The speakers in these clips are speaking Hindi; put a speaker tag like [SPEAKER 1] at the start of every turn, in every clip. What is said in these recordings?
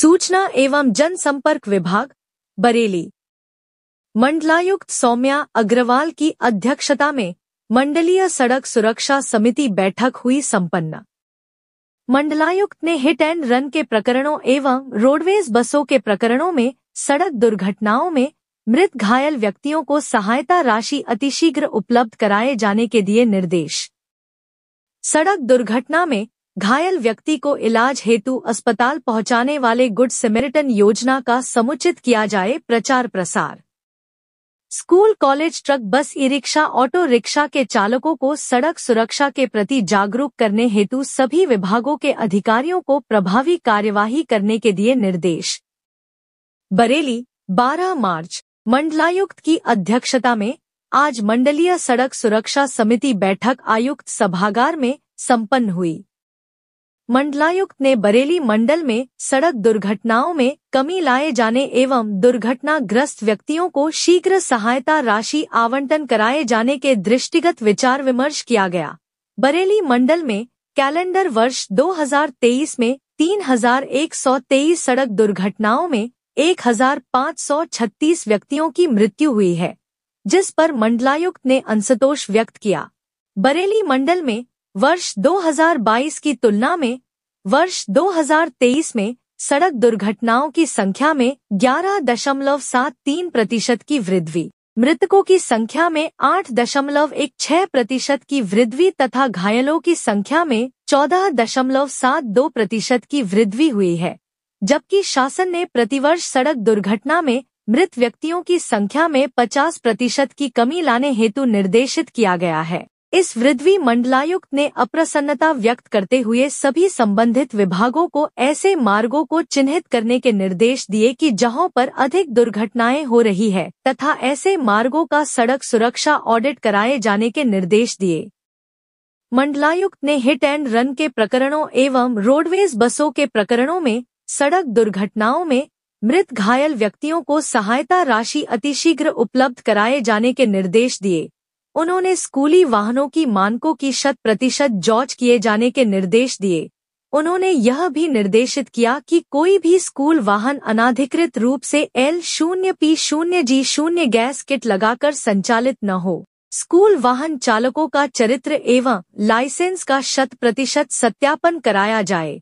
[SPEAKER 1] सूचना एवं जनसंपर्क विभाग बरेली मंडलायुक्त सौम्या अग्रवाल की अध्यक्षता में मंडलीय सड़क सुरक्षा समिति बैठक हुई संपन्न मंडलायुक्त ने हिट एंड रन के प्रकरणों एवं रोडवेज बसों के प्रकरणों में सड़क दुर्घटनाओं में मृत घायल व्यक्तियों को सहायता राशि अतिशीघ्र उपलब्ध कराए जाने के दिए निर्देश सड़क दुर्घटना में घायल व्यक्ति को इलाज हेतु अस्पताल पहुंचाने वाले गुड सिमेरिटन योजना का समुचित किया जाए प्रचार प्रसार school college truck bus e rickshaw auto rickshaw के चालकों को सड़क सुरक्षा के प्रति जागरूक करने हेतु सभी विभागों के अधिकारियों को प्रभावी कार्यवाही करने के दिए निर्देश बरेली 12 मार्च मंडलायुक्त की अध्यक्षता में आज मंडलीय सड़क सुरक्षा समिति बैठक आयुक्त सभागार में संपन्न हुई मंडलायुक्त ने बरेली मंडल में सड़क दुर्घटनाओं में कमी लाए जाने एवं दुर्घटनाग्रस्त व्यक्तियों को शीघ्र सहायता राशि आवंटन कराए जाने के दृष्टिगत विचार विमर्श किया गया बरेली मंडल में कैलेंडर वर्ष 2023 में 3,123 सड़क दुर्घटनाओं में 1,536 व्यक्तियों की मृत्यु हुई है जिस पर मंडलायुक्त ने असंतोष व्यक्त किया बरेली मंडल में वर्ष 2022 की तुलना में वर्ष 2023 में सड़क दुर्घटनाओं की संख्या में 11.73 प्रतिशत की वृद्धि मृतकों की संख्या में 8.16 प्रतिशत की वृद्धि तथा घायलों की संख्या में 14.72 प्रतिशत की वृद्धि हुई है जबकि शासन ने प्रतिवर्ष सड़क दुर्घटना में मृत व्यक्तियों की संख्या में 50 प्रतिशत की कमी लाने हेतु निर्देशित किया गया है इस वृद्धि मंडलायुक्त ने अप्रसन्नता व्यक्त करते हुए सभी संबंधित विभागों को ऐसे मार्गों को चिन्हित करने के निर्देश दिए कि जहां पर अधिक दुर्घटनाएं हो रही है तथा ऐसे मार्गों का सड़क सुरक्षा ऑडिट कराए जाने के निर्देश दिए मंडलायुक्त ने हिट एंड रन के प्रकरणों एवं रोडवेज बसों के प्रकरणों में सड़क दुर्घटनाओं में मृत घायल व्यक्तियों को सहायता राशि अतिशीघ्र उपलब्ध कराए जाने के निर्देश दिए उन्होंने स्कूली वाहनों की मानकों की शत प्रतिशत जांच किए जाने के निर्देश दिए उन्होंने यह भी निर्देशित किया कि कोई भी स्कूल वाहन अनाधिकृत रूप से एल शून्य पी शून्य जी शून्य गैस किट लगाकर संचालित न हो स्कूल वाहन चालकों का चरित्र एवं लाइसेंस का शत प्रतिशत सत्यापन कराया जाए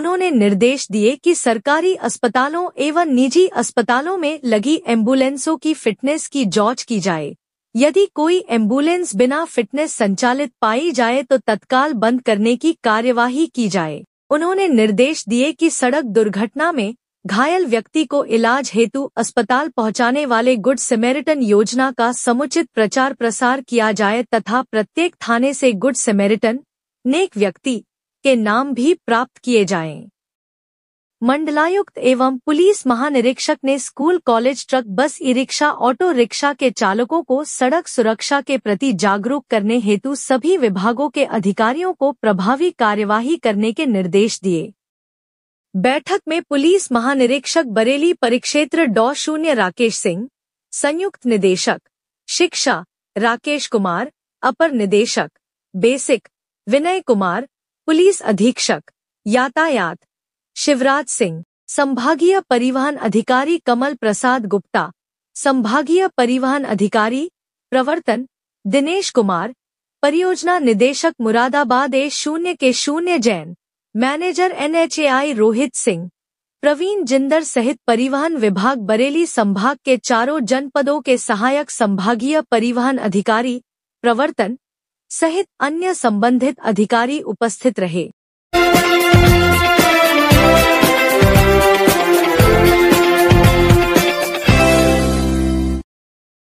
[SPEAKER 1] उन्होंने निर्देश दिए कि सरकारी अस्पतालों एवं निजी अस्पतालों में लगी एम्बुलेंसों की फिटनेस की जांच की जाए यदि कोई एम्बुलेंस बिना फिटनेस संचालित पाई जाए तो तत्काल बंद करने की कार्यवाही की जाए उन्होंने निर्देश दिए कि सड़क दुर्घटना में घायल व्यक्ति को इलाज हेतु अस्पताल पहुंचाने वाले गुड सेमेरिटन योजना का समुचित प्रचार प्रसार किया जाए तथा प्रत्येक थाने से गुड सेमेरिटन नेक व्यक्ति के नाम भी प्राप्त किए जाएं। मंडलायुक्त एवं पुलिस महानिरीक्षक ने school college truck bus e rickshaw auto rickshaw के चालकों को सड़क सुरक्षा के प्रति जागरूक करने हेतु सभी विभागों के अधिकारियों को प्रभावी कार्यवाही करने के निर्देश दिए बैठक में पुलिस महानिरीक्षक बरेली परिक्षेत्र डॉ शून्य राकेश सिंह संयुक्त निदेशक शिक्षा राकेश कुमार अपर निदेशक बेसिक विनय कुमार पुलिस अधीक्षक यातायात शिवराज सिंह संभागीय परिवहन अधिकारी कमल प्रसाद गुप्ता संभागीय परिवहन अधिकारी प्रवर्तन दिनेश कुमार परियोजना निदेशक मुरादाबाद ए शून्य के शून्य जैन मैनेजर एनएचएआई रोहित सिंह प्रवीण जिंदर सहित परिवहन विभाग बरेली संभाग के चारों जनपदों के सहायक संभागीय परिवहन अधिकारी प्रवर्तन सहित अन्य संबंधित अधिकारी उपस्थित रहे